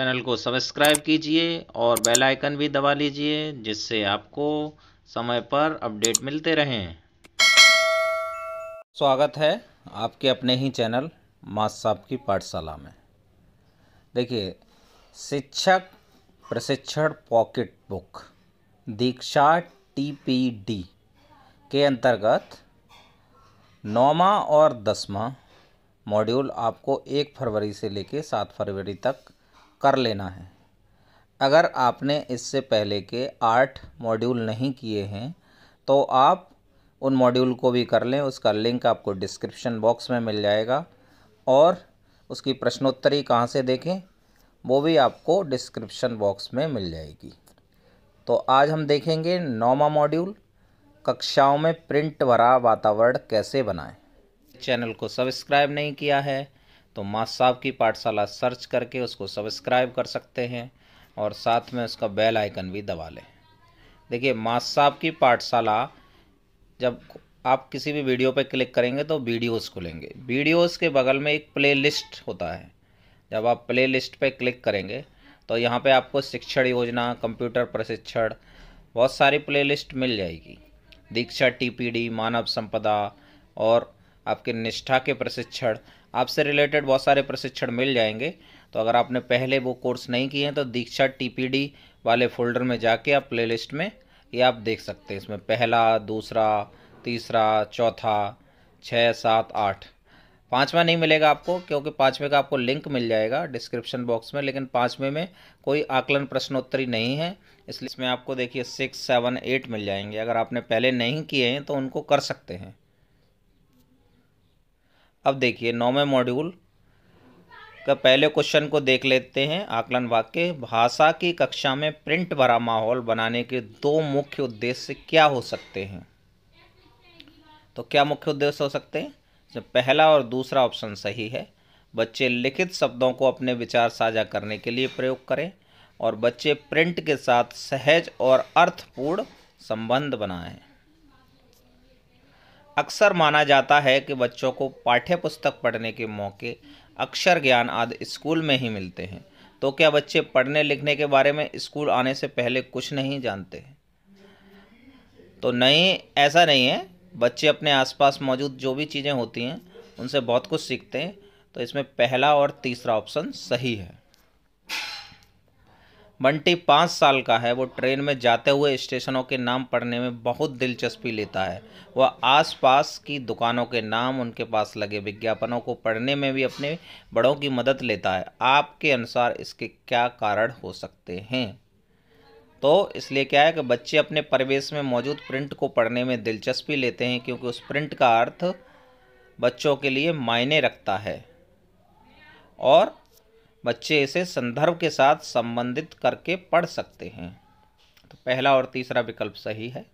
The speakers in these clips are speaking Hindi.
चैनल को सब्सक्राइब कीजिए और बेल आइकन भी दबा लीजिए जिससे आपको समय पर अपडेट मिलते रहें स्वागत है आपके अपने ही चैनल मास साहब की पाठशाला में देखिए शिक्षक प्रशिक्षण पॉकेट बुक दीक्षा टीपीडी के अंतर्गत नौवा और दसवा मॉड्यूल आपको एक फरवरी से लेकर सात फरवरी तक कर लेना है अगर आपने इससे पहले के आठ मॉड्यूल नहीं किए हैं तो आप उन मॉड्यूल को भी कर लें उसका लिंक आपको डिस्क्रिप्शन बॉक्स में मिल जाएगा और उसकी प्रश्नोत्तरी कहाँ से देखें वो भी आपको डिस्क्रिप्शन बॉक्स में मिल जाएगी तो आज हम देखेंगे नौवा मॉड्यूल कक्षाओं में प्रिंट भरा वातावरण कैसे बनाएं चैनल को सब्सक्राइब नहीं किया है तो माँ साहब की पाठशाला सर्च करके उसको सब्सक्राइब कर सकते हैं और साथ में उसका बेल आइकन भी दबा लें देखिए माँ साहब की पाठशाला जब आप किसी भी वीडियो पर क्लिक करेंगे तो वीडियोस खुलेंगे वीडियोस के बगल में एक प्लेलिस्ट होता है जब आप प्लेलिस्ट पे क्लिक करेंगे तो यहाँ पे आपको शिक्षण योजना कंप्यूटर प्रशिक्षण बहुत सारी प्लेलिस्ट मिल जाएगी दीक्षा टीपीडी मानव संपदा और आपके निष्ठा के प्रशिक्षण आपसे रिलेटेड बहुत सारे प्रशिक्षण मिल जाएंगे तो अगर आपने पहले वो कोर्स नहीं किए हैं तो दीक्षा टीपीडी वाले फोल्डर में जाके आप प्लेलिस्ट में ये आप देख सकते हैं इसमें पहला दूसरा तीसरा चौथा छः सात आठ पाँचवा नहीं मिलेगा आपको क्योंकि पाँचवें का आपको लिंक मिल जाएगा डिस्क्रिप्शन बॉक्स में लेकिन पाँचवें में कोई आकलन प्रश्नोत्तरी नहीं है इसलिए इसमें आपको देखिए सिक्स सेवन एट मिल जाएंगे अगर आपने पहले नहीं किए हैं तो उनको कर सकते हैं अब देखिए नौवें मॉड्यूल का पहले क्वेश्चन को देख लेते हैं आकलन वाक्य भाषा की कक्षा में प्रिंट भरा माहौल बनाने के दो मुख्य उद्देश्य क्या हो सकते हैं तो क्या मुख्य उद्देश्य हो सकते हैं जब पहला और दूसरा ऑप्शन सही है बच्चे लिखित शब्दों को अपने विचार साझा करने के लिए प्रयोग करें और बच्चे प्रिंट के साथ सहज और अर्थपूर्ण संबंध बनाएं अक्सर माना जाता है कि बच्चों को पाठ्य पुस्तक पढ़ने के मौके अक्षर ज्ञान आदि स्कूल में ही मिलते हैं तो क्या बच्चे पढ़ने लिखने के बारे में स्कूल आने से पहले कुछ नहीं जानते तो नहीं ऐसा नहीं है बच्चे अपने आसपास मौजूद जो भी चीज़ें होती हैं उनसे बहुत कुछ सीखते हैं तो इसमें पहला और तीसरा ऑप्शन सही है बंटी पाँच साल का है वो ट्रेन में जाते हुए स्टेशनों के नाम पढ़ने में बहुत दिलचस्पी लेता है वह आसपास की दुकानों के नाम उनके पास लगे विज्ञापनों को पढ़ने में भी अपने बड़ों की मदद लेता है आपके अनुसार इसके क्या कारण हो सकते हैं तो इसलिए क्या है कि बच्चे अपने परिवेश में मौजूद प्रिंट को पढ़ने में दिलचस्पी लेते हैं क्योंकि उस प्रिंट का अर्थ बच्चों के लिए मायने रखता है और बच्चे इसे संदर्भ के साथ संबंधित करके पढ़ सकते हैं तो पहला और तीसरा विकल्प सही है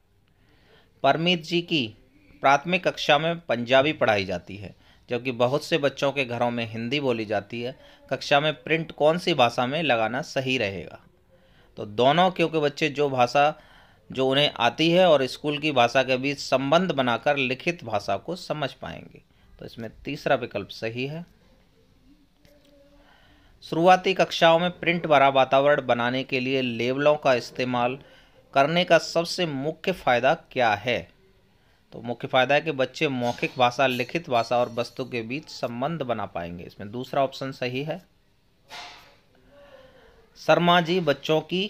परमित जी की प्राथमिक कक्षा में पंजाबी पढ़ाई जाती है जबकि बहुत से बच्चों के घरों में हिंदी बोली जाती है कक्षा में प्रिंट कौन सी भाषा में लगाना सही रहेगा तो दोनों क्योंकि बच्चे जो भाषा जो उन्हें आती है और स्कूल की भाषा के बीच संबंध बनाकर लिखित भाषा को समझ पाएंगे तो इसमें तीसरा विकल्प सही है शुरुआती कक्षाओं में प्रिंट भरा वातावरण बनाने के लिए लेबलों का इस्तेमाल करने का सबसे मुख्य फ़ायदा क्या है तो मुख्य फ़ायदा है कि बच्चे मौखिक भाषा लिखित भाषा और वस्तु के बीच संबंध बना पाएंगे इसमें दूसरा ऑप्शन सही है शर्मा जी बच्चों की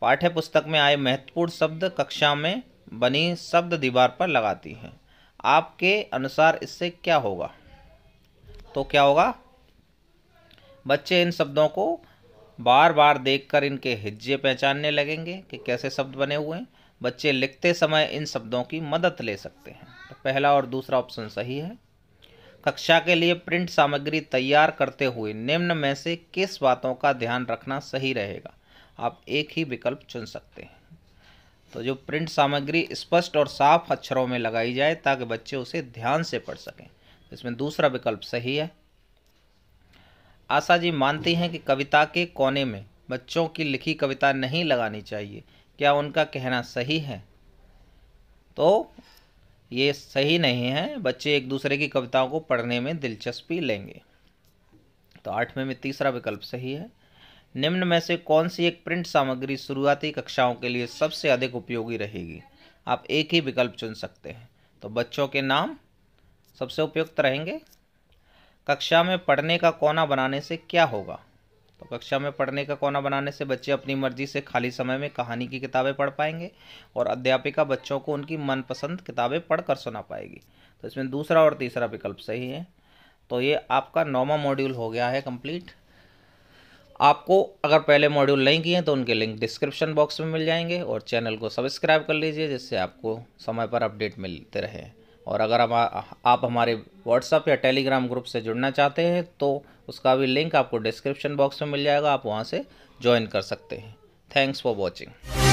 पाठ्य पुस्तक में आए महत्वपूर्ण शब्द कक्षा में बनी शब्द दीवार पर लगाती हैं आपके अनुसार इससे क्या होगा तो क्या होगा बच्चे इन शब्दों को बार बार देखकर इनके हिज्जे पहचानने लगेंगे कि कैसे शब्द बने हुए हैं बच्चे लिखते समय इन शब्दों की मदद ले सकते हैं तो पहला और दूसरा ऑप्शन सही है कक्षा के लिए प्रिंट सामग्री तैयार करते हुए निम्न में से किस बातों का ध्यान रखना सही रहेगा आप एक ही विकल्प चुन सकते हैं तो जो प्रिंट सामग्री स्पष्ट और साफ अक्षरों में लगाई जाए ताकि बच्चे उसे ध्यान से पढ़ सकें इसमें दूसरा विकल्प सही है आशा जी मानती हैं कि कविता के कोने में बच्चों की लिखी कविता नहीं लगानी चाहिए क्या उनका कहना सही है तो ये सही नहीं है बच्चे एक दूसरे की कविताओं को पढ़ने में दिलचस्पी लेंगे तो आठवें में तीसरा विकल्प सही है निम्न में से कौन सी एक प्रिंट सामग्री शुरुआती कक्षाओं के लिए सबसे अधिक उपयोगी रहेगी आप एक ही विकल्प चुन सकते हैं तो बच्चों के नाम सबसे उपयुक्त रहेंगे कक्षा में पढ़ने का कोना बनाने से क्या होगा तो कक्षा में पढ़ने का कोना बनाने से बच्चे अपनी मर्जी से खाली समय में कहानी की किताबें पढ़ पाएंगे और अध्यापिका बच्चों को उनकी मनपसंद किताबें पढ़कर सुना पाएगी तो इसमें दूसरा और तीसरा विकल्प सही है तो ये आपका नौवा मॉड्यूल हो गया है कंप्लीट आपको अगर पहले मॉड्यूल नहीं किए तो उनके लिंक डिस्क्रिप्शन बॉक्स में मिल जाएंगे और चैनल को सब्सक्राइब कर लीजिए जिससे आपको समय पर अपडेट मिलते रहें और अगर हम आप हमारे व्हाट्सअप या टेलीग्राम ग्रुप से जुड़ना चाहते हैं तो उसका भी लिंक आपको डिस्क्रिप्शन बॉक्स में मिल जाएगा आप वहाँ से ज्वाइन कर सकते हैं थैंक्स फॉर वॉचिंग